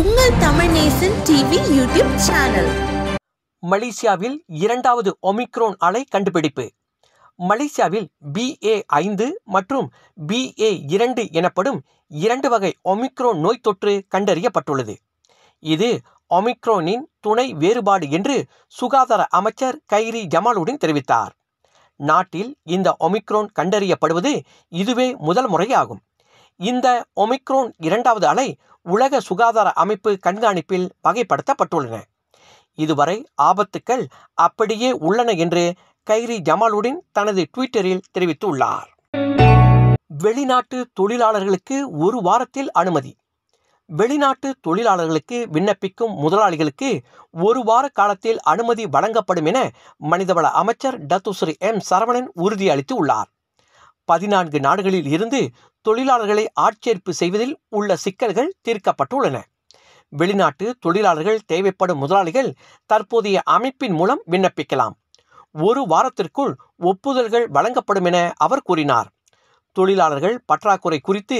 உங்கள் Tamil Nesan TV YouTube channel மலேசியாவில் இரண்டாவது ஒமிக்ரோன் அலை கண்டுபிடிப்பு மலேசியாவில் பிஏ ஐந்து மற்றும் பிஏ இரண்டு எனப்படும் இரண்டு வகை ஒமிக்ரோன் நோய் தொற்று கண்டறியப்பட்டுள்ளது இது ஒமிக்ரோனின் துணை வேறுபாடு என்று சுகாதார அமைச்சர் கைரி ஜமாலுடன் தெரிவித்தார் நாட்டில் இந்த ஒமிக்ரோன் கண்டறியப்படுவது இதுவே முதல் முறையாகும் இந்த ஒமிக்ரோன் இரண்டாவது அலை உலக சுகாதார அமைப்பு கண்காணிப்பில் வகைப்படுத்தப்பட்டுள்ளன இதுவரை ஆபத்துக்கள் அப்படியே உள்ளன என்று கைரி ஜமாலுடன் தனது ட்விட்டரில் தெரிவித்துள்ளார் வெளிநாட்டு தொழிலாளர்களுக்கு ஒரு வாரத்தில் அனுமதி வெளிநாட்டு தொழிலாளர்களுக்கு விண்ணப்பிக்கும் முதலாளிகளுக்கு ஒரு வார காலத்தில் அனுமதி வழங்கப்படும் என மனிதவள அமைச்சர் டத்துஸ்ரீ எம் சரவணன் உறுதியளித்துள்ளார் பதினான்கு நாடுகளில் இருந்து தொழிலாளர்களை ஆட்சேர்ப்பு செய்வதில் உள்ள சிக்கல்கள் தீர்க்கப்பட்டுள்ளன வெளிநாட்டு தொழிலாளர்கள் தேவைப்படும் முதலாளிகள் தற்போதைய அமைப்பின் மூலம் விண்ணப்பிக்கலாம் ஒரு வாரத்திற்குள் ஒப்புதல்கள் வழங்கப்படும் என அவர் கூறினார் தொழிலாளர்கள் பற்றாக்குறை குறித்து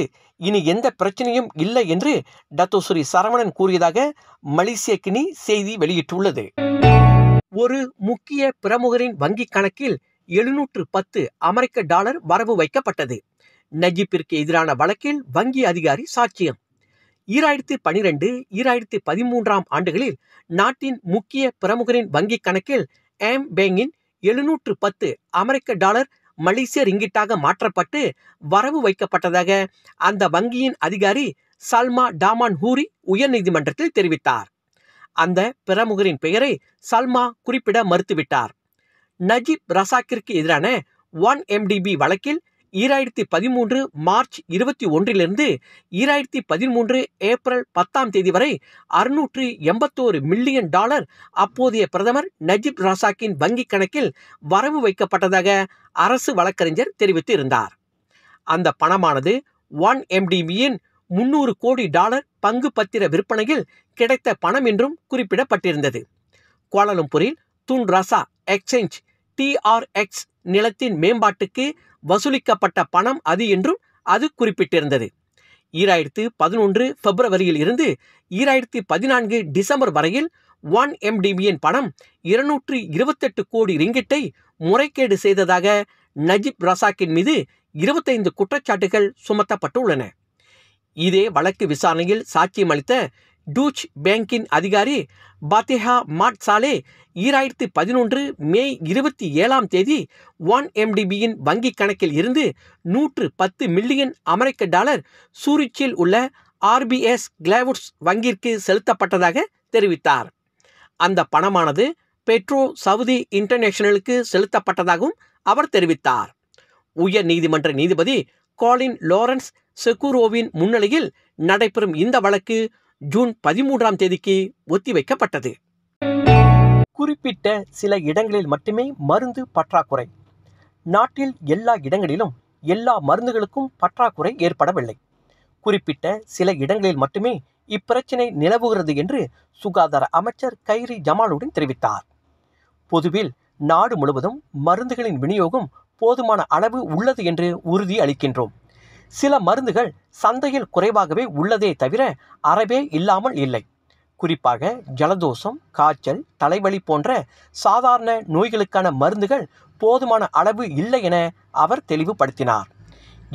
இனி எந்த பிரச்சனையும் இல்லை என்று டத்தோஸ்ரீ சரவணன் கூறியதாக மலேசிய கினி செய்தி வெளியிட்டுள்ளது ஒரு முக்கிய பிரமுகரின் வங்கிக் கணக்கில் எழுநூற்று பத்து அமெரிக்க டாலர் வரவு வைக்கப்பட்டது நஜிப்பிற்கு எதிரான வழக்கில் வங்கி அதிகாரி சாட்சியம் ஈராயிரத்தி பனிரெண்டு ஈராயிரத்தி பதிமூன்றாம் ஆண்டுகளில் நாட்டின் முக்கிய பிரமுகரின் வங்கி கணக்கில் ஏம் பேங்கின் எழுநூற்று பத்து அமெரிக்க டாலர் மலேசிய ரிங்கிட்டாக மாற்றப்பட்டு வரவு வைக்கப்பட்டதாக அந்த வங்கியின் அதிகாரி சல்மா டாமான் ஹூரி உயர்நீதிமன்றத்தில் தெரிவித்தார் அந்த பிரமுகரின் பெயரை சல்மா குறிப்பிட மறுத்துவிட்டார் நஜிப் ரசாக்கிற்கு எதிரான ஒன் எம்டிபி வழக்கில் ஈராயிரத்தி பதிமூன்று மார்ச் இருபத்தி ஒன்றிலிருந்து ஈராயிரத்தி பதிமூன்று ஏப்ரல் பத்தாம் தேதி வரை அறுநூற்று எண்பத்தோரு மில்லியன் டாலர் அப்போதைய பிரதமர் நஜிப் ரசாக்கின் வங்கிக் கணக்கில் வரவு வைக்கப்பட்டதாக அரசு வழக்கறிஞர் தெரிவித்து இருந்தார் அந்த பணமானது ஒன் எம்டிபியின் முன்னூறு கோடி டாலர் பங்கு பத்திர விற்பனையில் கிடைத்த பணம் என்றும் குறிப்பிடப்பட்டிருந்தது கோலாலம்பூரில் துன் ரசா எக்ஸ்சேஞ்ச் டிஆர்எக்ஸ் நிலத்தின் மேம்பாட்டுக்கு வசூலிக்கப்பட்ட பணம் அது என்றும் அது குறிப்பிட்டிருந்தது ஈராயிரத்து பதினொன்று பிப்ரவரியில் இருந்து ஈராயிரத்து பதினான்கு டிசம்பர் வரையில் ஒன் எம்டிபியின் பணம் இருநூற்று இருபத்தெட்டு கோடி ரிங்கிட்டை முறைகேடு செய்ததாக நஜிப் ரசாக்கின் மீது இருபத்தைந்து குற்றச்சாட்டுகள் சுமத்தப்பட்டுள்ளன இதே வழக்கு விசாரணையில் சாட்சியம் அளித்த டூச் பேங்கின் அதிகாரி பாத்திஹா மாட்சாலே ஈராயிரத்து பதினொன்று மே இருபத்தி ஏழாம் தேதி ஒன் எம்டிபியின் வங்கிக் கணக்கில் இருந்து நூற்று பத்து மில்லியன் அமெரிக்க டாலர் சூரிச்சில் உள்ள ஆர்பிஎஸ் கிளாவுட்ஸ் வங்கிற்கு செலுத்தப்பட்டதாக தெரிவித்தார் அந்த பணமானது பெட்ரோ சவுதி இன்டர்நேஷனலுக்கு செலுத்தப்பட்டதாகவும் அவர் தெரிவித்தார் உயர் நீதிமன்ற நீதிபதி காலின் லாரன்ஸ் செக்குரோவின் முன்னிலையில் நடைபெறும் இந்த வழக்கு ஜூன் பதிமூன்றாம் தேதிக்கு ஒத்திவைக்கப்பட்டது குறிப்பிட்ட சில இடங்களில் மட்டுமே மருந்து பற்றாக்குறை நாட்டில் எல்லா இடங்களிலும் எல்லா மருந்துகளுக்கும் பற்றாக்குறை ஏற்படவில்லை குறிப்பிட்ட சில இடங்களில் மட்டுமே இப்பிரச்சினை நிலவுகிறது என்று சுகாதார அமைச்சர் கைரி ஜமாலுடன் தெரிவித்தார் பொதுவில் நாடு முழுவதும் மருந்துகளின் விநியோகம் போதுமான அளவு உள்ளது என்று உறுதி அளிக்கின்றோம் சில மருந்துகள் சந்தையில் குறைவாகவே உள்ளதே தவிர அறவே இல்லாமல் இல்லை குறிப்பாக ஜலதோஷம் காய்ச்சல் தலைவலி போன்ற சாதாரண நோய்களுக்கான மருந்துகள் போதுமான அளவு இல்லை என அவர் தெளிவுபடுத்தினார்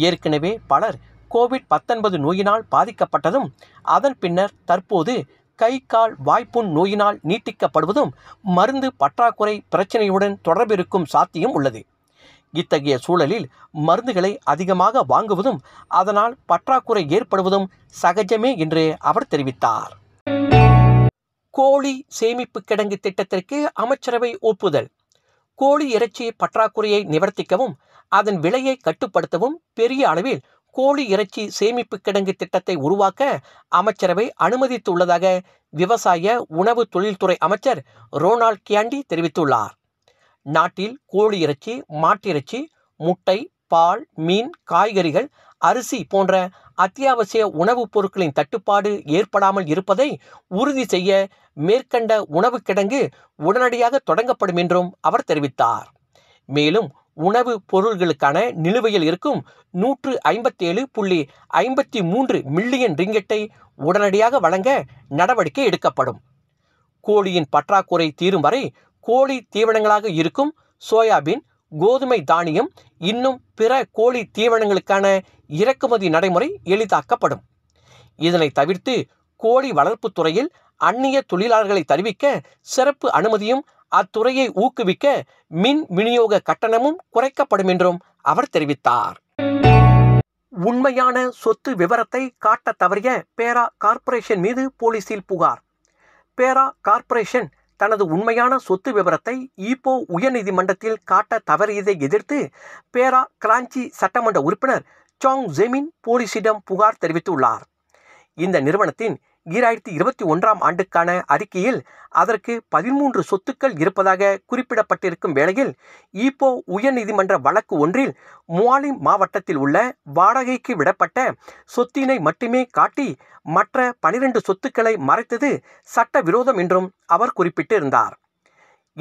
ஏற்கனவே பலர் கோவிட் பத்தொன்பது நோயினால் பாதிக்கப்பட்டதும் அதன் பின்னர் தற்போது கை கால் வாய்ப்புண் நோயினால் நீட்டிக்கப்படுவதும் மருந்து பற்றாக்குறை பிரச்சனையுடன் தொடர்பிருக்கும் சாத்தியம் உள்ளது இத்தகைய சூழலில் மருந்துகளை அதிகமாக வாங்குவதும் அதனால் பற்றாக்குறை ஏற்படுவதும் சகஜமே என்று அவர் தெரிவித்தார் கோழி சேமிப்பு கிடங்கு திட்டத்திற்கு அமைச்சரவை ஒப்புதல் கோழி இறைச்சி பற்றாக்குறையை நிவர்த்திக்கவும் அதன் விலையை கட்டுப்படுத்தவும் பெரிய அளவில் கோழி இறைச்சி சேமிப்பு கிடங்கு திட்டத்தை உருவாக்க அமைச்சரவை அனுமதித்துள்ளதாக விவசாய உணவு தொழில்துறை அமைச்சர் ரோனால்ட் கியாண்டி தெரிவித்துள்ளார் நாட்டில் கோழி இறைச்சி மாட்டிறைச்சி முட்டை பால் மீன் காய்கறிகள் அரிசி போன்ற அத்தியாவசிய உணவுப் பொருட்களின் தட்டுப்பாடு ஏற்படாமல் இருப்பதை உறுதி செய்ய மேற்கண்ட உணவு கிடங்கு உடனடியாக தொடங்கப்படும் என்றும் அவர் தெரிவித்தார் மேலும் உணவு பொருள்களுக்கான நிலுவையில் இருக்கும் நூற்று ஐம்பத்தேழு புள்ளி ஐம்பத்தி மூன்று மில்லியன் ரிங்கெட்டை உடனடியாக வழங்க நடவடிக்கை எடுக்கப்படும் கோழியின் பற்றாக்குறை தீரும் வரை கோழி தீவனங்களாக இருக்கும் சோயாபீன் கோதுமை தானியம் இன்னும் பிற கோழி தீவனங்களுக்கான இறக்குமதி நடைமுறை எளிதாக்கப்படும் இதனை தவிர்த்து கோழி வளர்ப்பு துறையில் அந்நிய தொழிலாளர்களை தெரிவிக்க சிறப்பு அனுமதியும் அத்துறையை ஊக்குவிக்க மின் விநியோக கட்டணமும் குறைக்கப்படும் என்றும் அவர் தெரிவித்தார் உண்மையான சொத்து விவரத்தை காட்ட தவறிய பேரா கார்ப்பரேஷன் மீது போலீசில் புகார் பேரா கார்ப்பரேஷன் தனது உண்மையான சொத்து விவரத்தை ஈப்போ உயர்நீதிமன்றத்தில் காட்ட தவறியதை எதிர்த்து பேரா கிராஞ்சி சட்டமன்ற உறுப்பினர் சாங் ஜெமின் போலீசிடம் புகார் தெரிவித்துள்ளார் இந்த நிறுவனத்தின் ஈராயிரத்தி இருபத்தி ஒன்றாம் ஆண்டுக்கான அறிக்கையில் அதற்கு பதிமூன்று சொத்துக்கள் இருப்பதாக குறிப்பிடப்பட்டிருக்கும் வேளையில் ஈப்போ உயர்நீதிமன்ற வழக்கு ஒன்றில் முவாலிம் மாவட்டத்தில் உள்ள வாடகைக்கு விடப்பட்ட சொத்தினை மட்டுமே காட்டி மற்ற பனிரெண்டு சொத்துக்களை மறைத்தது சட்ட விரோதம் என்றும் அவர் குறிப்பிட்டிருந்தார்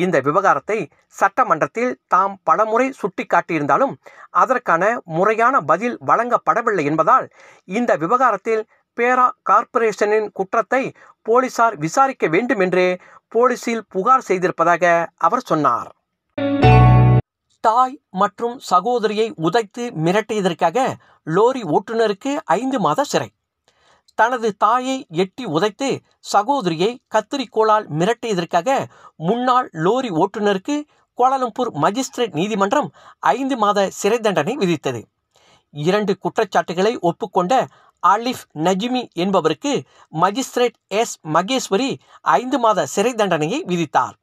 இந்த விவகாரத்தை சட்டமன்றத்தில் தாம் பலமுறை சுட்டிக்காட்டியிருந்தாலும் அதற்கான முறையான பதில் வழங்கப்படவில்லை என்பதால் இந்த விவகாரத்தில் பேரா கார்ப்பரேஷனின் குற்றத்தை போலீசார் விசாரிக்க வேண்டும் என்று போலீசில் புகார் செய்திருப்பதாக அவர் சொன்னார் தாய் மற்றும் சகோதரியை உதைத்து மிரட்டியதற்காக லோரி ஓட்டுநருக்கு ஐந்து மாத சிறை தனது தாயை எட்டி உதைத்து சகோதரியை கத்திரிக்கோளால் மிரட்டியதற்காக முன்னாள் லோரி ஓட்டுநருக்கு கோலாலம்பூர் மஜிஸ்ட்ரேட் நீதிமன்றம் ஐந்து மாத சிறை தண்டனை விதித்தது இரண்டு குற்றச்சாட்டுகளை ஒப்புக்கொண்ட ஆலிஃப் நஜிமி என்பவருக்கு மஜிஸ்ட்ரேட் எஸ் மகேஸ்வரி ஐந்து மாத சிறை தண்டனையை விதித்தார்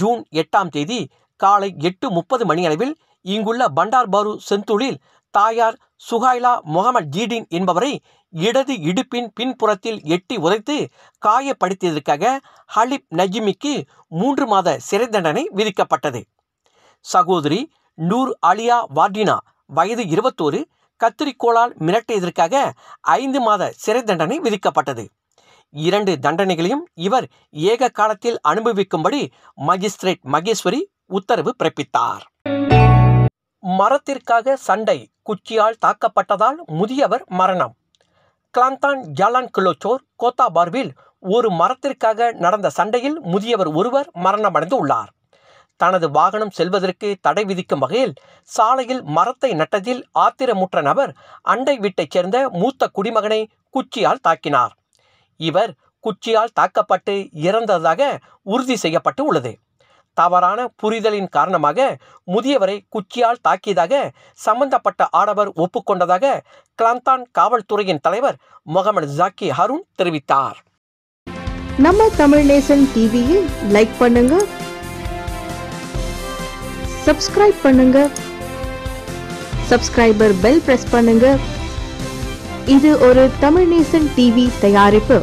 ஜூன் எட்டாம் தேதி காலை எட்டு முப்பது மணியளவில் இங்குள்ள பண்டார் பாரு செந்தூரில் தாயார் சுஹாய்லா முகமது ஜீடின் என்பவரை இடது இடுப்பின் பின்புறத்தில் எட்டி உதைத்து காயப்படுத்தியதற்காக ஹலிப் நஜிமிக்கு மூன்று மாத சிறை தண்டனை விதிக்கப்பட்டது சகோதரி நூர் அலியா வார்டினா வயது இருபத்தோரு கத்திரிக்கோளால் மிரட்டியதற்காக ஐந்து மாத சிறை தண்டனை விதிக்கப்பட்டது இரண்டு தண்டனைகளையும் இவர் ஏக காலத்தில் அனுபவிக்கும்படி மஜிஸ்ட்ரேட் மகேஸ்வரி உத்தரவு பிறப்பித்தார் மரத்திற்காக சண்டை குச்சியால் தாக்கப்பட்டதால் முதியவர் மரணம் கிளாந்தான் ஜாலான் கிலோச்சோர் கோத்தாபார்வில் ஒரு மரத்திற்காக நடந்த சண்டையில் முதியவர் ஒருவர் மரணமடைந்து உள்ளார் தனது வாகனம் செல்வதற்கு தடை விதிக்கும் வகையில் சாலையில் மரத்தை நட்டதில் ஆத்திரமுற்ற நபர் அண்டை வீட்டைச் சேர்ந்த மூத்த குடிமகனை குச்சியால் தாக்கினார் இவர் குச்சியால் தாக்கப்பட்டு இறந்ததாக உறுதி செய்யப்பட்டு உள்ளது தவறான புரிதலின் காரணமாக முதியவரை குச்சியால் தாக்கியதாக சம்பந்தப்பட்ட ஆடவர் ஒப்புக்கொண்டதாக கிளந்தான் காவல்துறையின் தலைவர் முகமது ஜாக்கி ஹருண் தெரிவித்தார் நம்ம தமிழ் நேசன் டிவியில் லைக் பண்ணுங்க சப்ஸ்கிரைப் பண்ணுங்க சப்ஸ்கிரைபர் பெல் பிரஸ் பண்ணுங்க இது ஒரு தமிழ் நேசன் டிவி தயாரிப்பு